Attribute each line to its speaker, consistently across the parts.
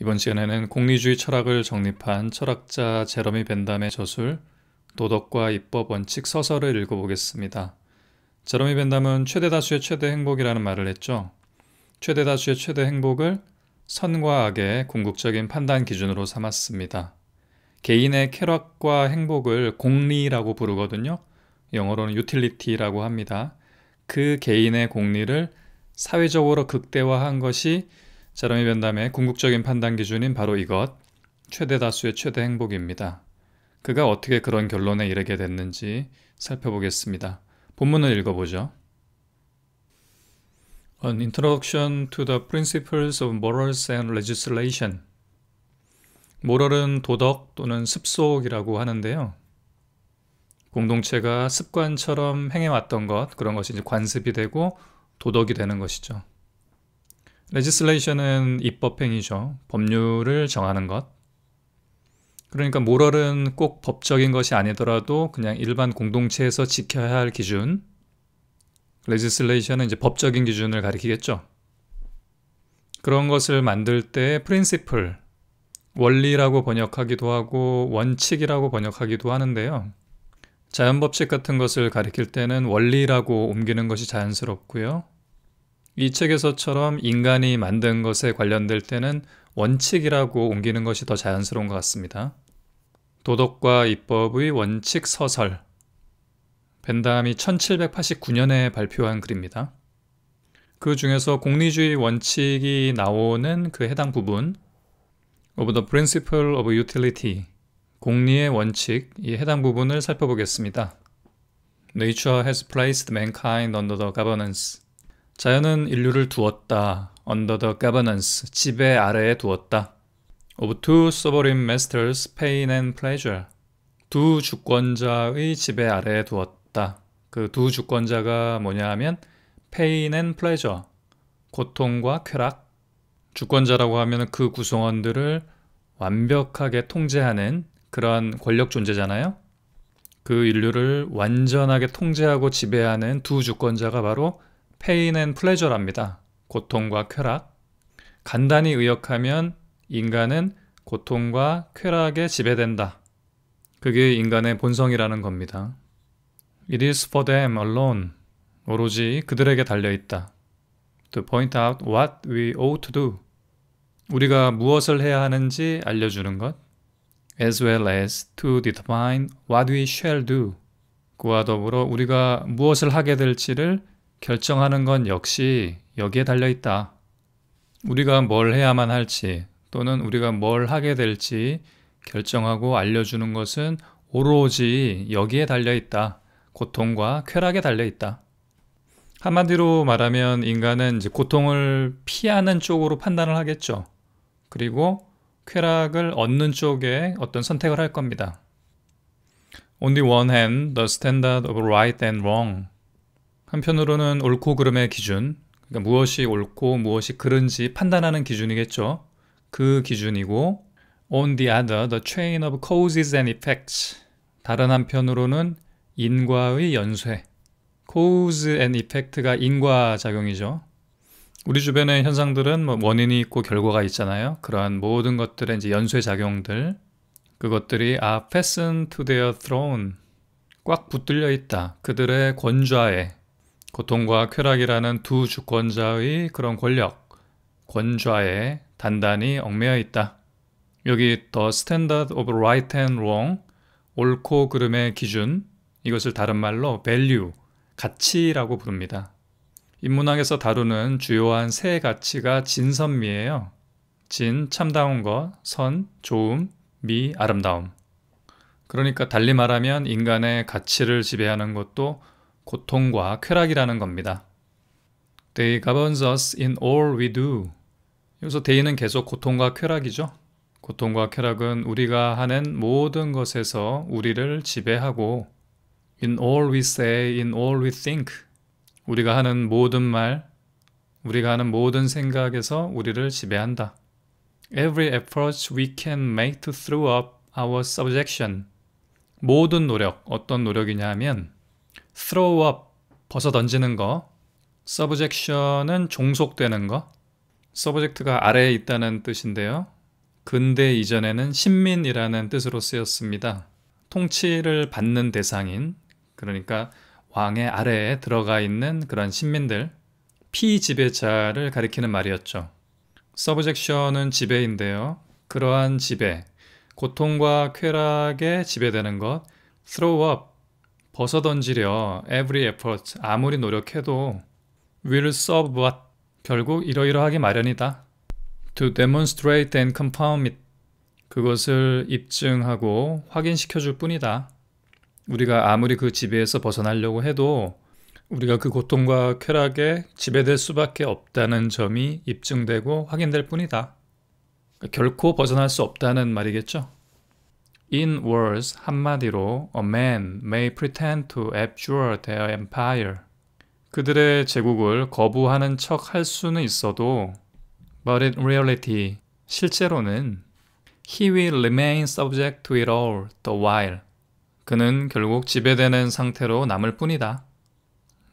Speaker 1: 이번 시간에는 공리주의 철학을 정립한 철학자 제러미 벤담의 저술 도덕과 입법 원칙 서서를 읽어보겠습니다. 제러미 벤담은 최대 다수의 최대 행복이라는 말을 했죠. 최대 다수의 최대 행복을 선과 악의 궁극적인 판단 기준으로 삼았습니다. 개인의 쾌락과 행복을 공리라고 부르거든요. 영어로는 유틸리티라고 합니다. 그 개인의 공리를 사회적으로 극대화한 것이 자람이 변담의 궁극적인 판단 기준인 바로 이것, 최대 다수의 최대 행복입니다. 그가 어떻게 그런 결론에 이르게 됐는지 살펴보겠습니다. 본문을 읽어보죠. An Introduction to the Principles of Morals and Legislation 모럴은 도덕 또는 습속이라고 하는데요. 공동체가 습관처럼 행해왔던 것, 그런 것이 이제 관습이 되고 도덕이 되는 것이죠. 레지슬레이션은 입법행위죠. 법률을 정하는 것. 그러니까 모럴은 꼭 법적인 것이 아니더라도 그냥 일반 공동체에서 지켜야 할 기준. 레지슬레이션은 이제 법적인 기준을 가리키겠죠. 그런 것을 만들 때 principle, 원리라고 번역하기도 하고 원칙이라고 번역하기도 하는데요. 자연법칙 같은 것을 가리킬 때는 원리라고 옮기는 것이 자연스럽고요. 이 책에서처럼 인간이 만든 것에 관련될 때는 원칙이라고 옮기는 것이 더 자연스러운 것 같습니다. 도덕과 입법의 원칙 서설 벤담이 1789년에 발표한 글입니다. 그 중에서 공리주의 원칙이 나오는 그 해당 부분 Of the Principle of Utility 공리의 원칙 이 해당 부분을 살펴보겠습니다. Nature has placed mankind under the governance 자연은 인류를 두었다. 언더더 e 버넌스 지배 아래에 두었다. of two sovereign masters, pain and pleasure. 두 주권자의 지배 아래에 두었다. 그 두 주권자가 뭐냐 하면 pain and pleasure, 고통과 쾌락. 주권자라고 하면 그 구성원들을 완벽하게 통제하는 그러한 권력 존재잖아요. 그 인류를 완전하게 통제하고 지배하는 두 주권자가 바로 페인 앤 플레저랍니다. 고통과 쾌락. 간단히 의역하면 인간은 고통과 쾌락에 지배된다. 그게 인간의 본성이라는 겁니다. It is for them alone. 오로지 그들에게 달려있다. To point out what we ought to do. 우리가 무엇을 해야 하는지 알려주는 것. As well as to determine what we shall do. 그와 더불어 우리가 무엇을 하게 될지를 결정하는 건 역시 여기에 달려 있다. 우리가 뭘 해야만 할지 또는 우리가 뭘 하게 될지 결정하고 알려주는 것은 오로지 여기에 달려 있다. 고통과 쾌락에 달려 있다. 한마디로 말하면 인간은 이제 고통을 피하는 쪽으로 판단을 하겠죠. 그리고 쾌락을 얻는 쪽에 어떤 선택을 할 겁니다. On the one hand, the standard of right and wrong 한편으로는 옳고 그름의 기준, 그러니까 무엇이 옳고 무엇이 그른지 판단하는 기준이겠죠. 그 기준이고 on the other, the chain of causes and effects 다른 한편으로는 인과의 연쇄 cause and effect가 인과작용이죠. 우리 주변의 현상들은 뭐 원인이 있고 결과가 있잖아요. 그러한 모든 것들의 이제 연쇄작용들 그것들이 are fastened to their throne 꽉 붙들려 있다. 그들의 권좌에 고통과 쾌락이라는 두 주권자의 그런 권력, 권좌에 단단히 얽매여 있다. 여기 The Standard of Right and Wrong, 옳고 그름의 기준, 이것을 다른 말로 value, 가치라고 부릅니다. 인문학에서 다루는 주요한 세 가치가 진선미예요. 진, 참다운 것, 선, 좋음, 미, 아름다움. 그러니까 달리 말하면 인간의 가치를 지배하는 것도 고통과 쾌락이라는 겁니다. They governs us in all we do. 여기서 they는 계속 고통과 쾌락이죠. 고통과 쾌락은 우리가 하는 모든 것에서 우리를 지배하고 in all we say, in all we think. 우리가 하는 모든 말, 우리가 하는 모든 생각에서 우리를 지배한다. Every effort we can make to throw up our subjection. 모든 노력, 어떤 노력이냐 하면 throw up 벗어 던지는 거 subjection은 종속되는 거 subject가 아래에 있다는 뜻인데요. 근대 이전에는 신민이라는 뜻으로 쓰였습니다. 통치를 받는 대상인 그러니까 왕의 아래에 들어가 있는 그런 신민들 피지배자를 가리키는 말이었죠. subjection은 지배인데요. 그러한 지배, 고통과 쾌락에 지배되는 것, throw up, 벗어던지려 every effort 아무리 노력해도 will serve what 결국 이러이러하기 마련이다. to demonstrate and c o m p o u n it 그것을 입증하고 확인시켜 줄 뿐이다. 우리가 아무리 그 지배에서 벗어나려고 해도 우리가 그 고통과 쾌락에 지배될 수밖에 없다는 점이 입증되고 확인될 뿐이다. 결코 벗어날 수 없다는 말이겠죠. In words, 한마디로 a man may pretend to abjure their empire. 그들의 제국을 거부하는 척 할 수는 있어도 but in reality, 실제로는 he will remain subject to it all the while. 그는 결국 지배되는 상태로 남을 뿐이다.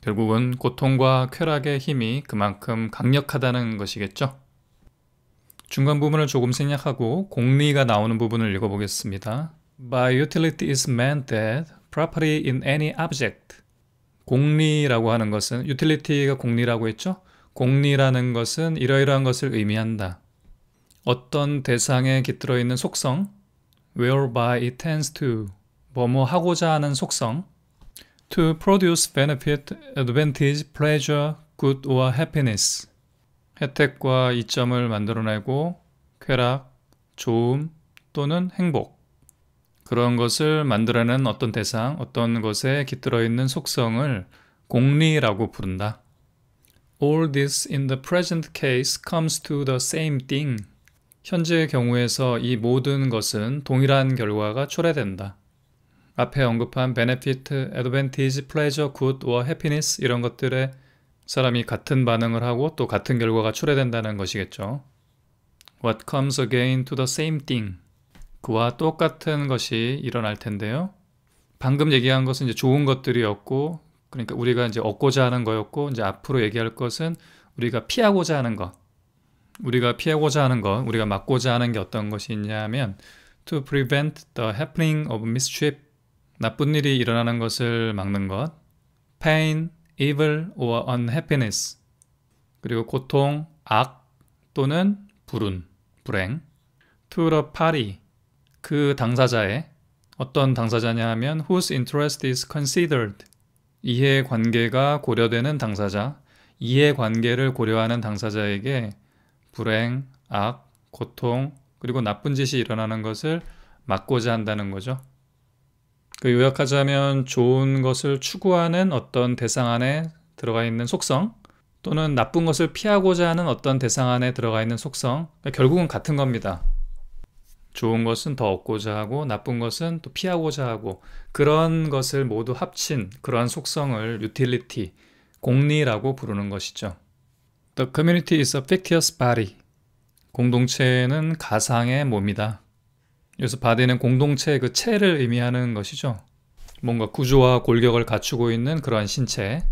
Speaker 1: 결국은 고통과 쾌락의 힘이 그만큼 강력하다는 것이겠죠. 중간 부분을 조금 생략하고 공리가 나오는 부분을 읽어보겠습니다. By utility is meant that property in any object. 공리라고 하는 것은 utility가 공리라고 했죠? 공리라는 것은 이러이러한 것을 의미한다. 어떤 대상에 깃들어 있는 속성 whereby it tends to 뭐뭐 하고자 하는 속성 to produce benefit, advantage, pleasure, good or happiness 혜택과 이점을 만들어내고 쾌락, 좋음 또는 행복 그런 것을 만들어내는 어떤 대상, 어떤 것에 깃들어 있는 속성을 공리라고 부른다. All this in the present case comes to the same thing. 현재의 경우에서 이 모든 것은 동일한 결과가 초래된다. 앞에 언급한 benefit, advantage, pleasure, good or happiness 이런 것들의 사람이 같은 반응을 하고 또 같은 결과가 초래된다는 것이겠죠. What comes again to the same thing. 그와 똑같은 것이 일어날 텐데요. 방금 얘기한 것은 이제 좋은 것들이었고, 그러니까 우리가 이제 얻고자 하는 거였고, 이제 앞으로 얘기할 것은 우리가 피하고자 하는 것. 우리가 피하고자 하는 것, 우리가 막고자 하는 게 어떤 것이 있냐면, to prevent the happening of mischief. 나쁜 일이 일어나는 것을 막는 것. pain, evil or unhappiness 그리고 고통, 악 또는 불운, 불행 to the party 그 당사자의 어떤 당사자냐 하면 whose interest is considered 이해관계가 고려되는 당사자 이해관계를 고려하는 당사자에게 불행, 악, 고통 그리고 나쁜 짓이 일어나는 것을 막고자 한다는 거죠. 그 요약하자면 좋은 것을 추구하는 어떤 대상 안에 들어가 있는 속성 또는 나쁜 것을 피하고자 하는 어떤 대상 안에 들어가 있는 속성 그러니까 결국은 같은 겁니다. 좋은 것은 더 얻고자 하고 나쁜 것은 또 피하고자 하고 그런 것을 모두 합친 그러한 속성을 유틸리티 공리라고 부르는 것이죠. The community is a fictitious body. 공동체는 가상의 몸이다. 여기서 바디는 공동체 그 체를 의미하는 것이죠. 뭔가 구조와 골격을 갖추고 있는 그러한 신체.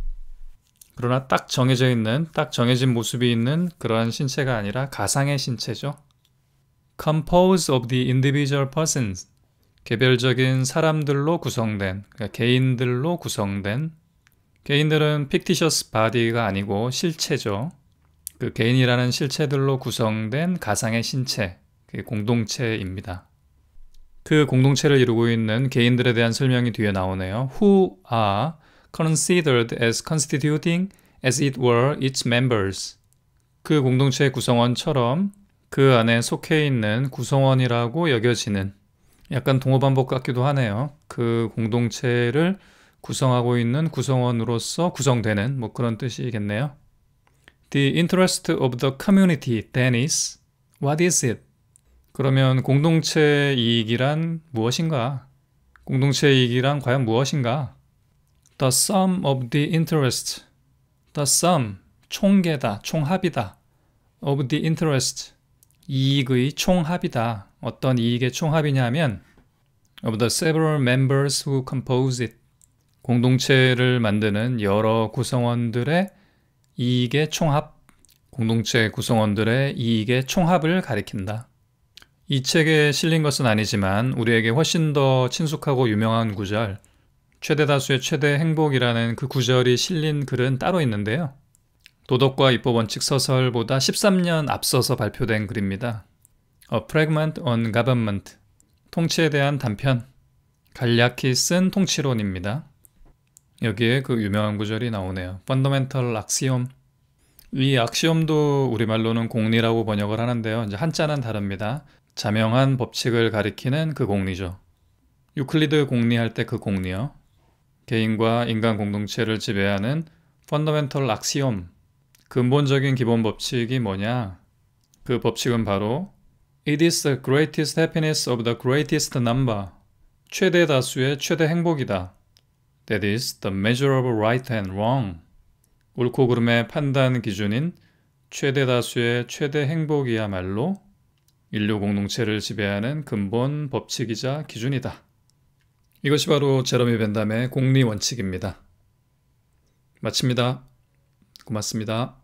Speaker 1: 그러나 딱 정해져 있는, 딱 정해진 모습이 있는 그러한 신체가 아니라 가상의 신체죠. Compose of the individual persons. 개별적인 사람들로 구성된, 그러니까 개인들로 구성된. 개인들은 fictitious body가 아니고 실체죠. 그 개인이라는 실체들로 구성된 가상의 신체, 그게 공동체입니다. 그 공동체를 이루고 있는 개인들에 대한 설명이 뒤에 나오네요. Who are considered as constituting as it were its members. 그 공동체의 구성원처럼 그 안에 속해 있는 구성원이라고 여겨지는 약간 동어반복 같기도 하네요. 그 공동체를 구성하고 있는 구성원으로서 구성되는 뭐 그런 뜻이겠네요. The interest of the community then is what is it? 그러면 공동체 이익이란 무엇인가? 공동체 이익이란 과연 무엇인가? The sum of the interest. The sum, 총계다, 총합이다. of the interest. 이익의 총합이다. 어떤 이익의 총합이냐면 하 of the several members who compose it. 공동체를 만드는 여러 구성원들의 이익의 총합, 공동체 구성원들의 이익의 총합을 가리킨다. 이 책에 실린 것은 아니지만 우리에게 훨씬 더 친숙하고 유명한 구절, 최대 다수의 최대 행복이라는 그 구절이 실린 글은 따로 있는데요. 도덕과 입법 원칙 서설보다 13년 앞서서 발표된 글입니다. A Fragment on Government 통치에 대한 단편 간략히 쓴 통치론입니다. 여기에 그 유명한 구절이 나오네요. Fundamental Axiom 이 악시엄도 우리말로는 공리라고 번역을 하는데요. 이제 한자는 다릅니다. 자명한 법칙을 가리키는 그 공리죠. 유클리드 공리할 때 그 공리요. 개인과 인간 공동체를 지배하는 펀더멘털 악시옴, 근본적인 기본 법칙이 뭐냐? 그 법칙은 바로 It is the greatest happiness of the greatest number. 최대 다수의 최대 행복이다. That is the measure of right and wrong. 옳고 그름의 판단 기준인 최대 다수의 최대 행복이야말로 인류 공동체를 지배하는 근본 법칙이자 기준이다. 이것이 바로 제러미 벤담의 공리 원칙입니다. 마칩니다. 고맙습니다.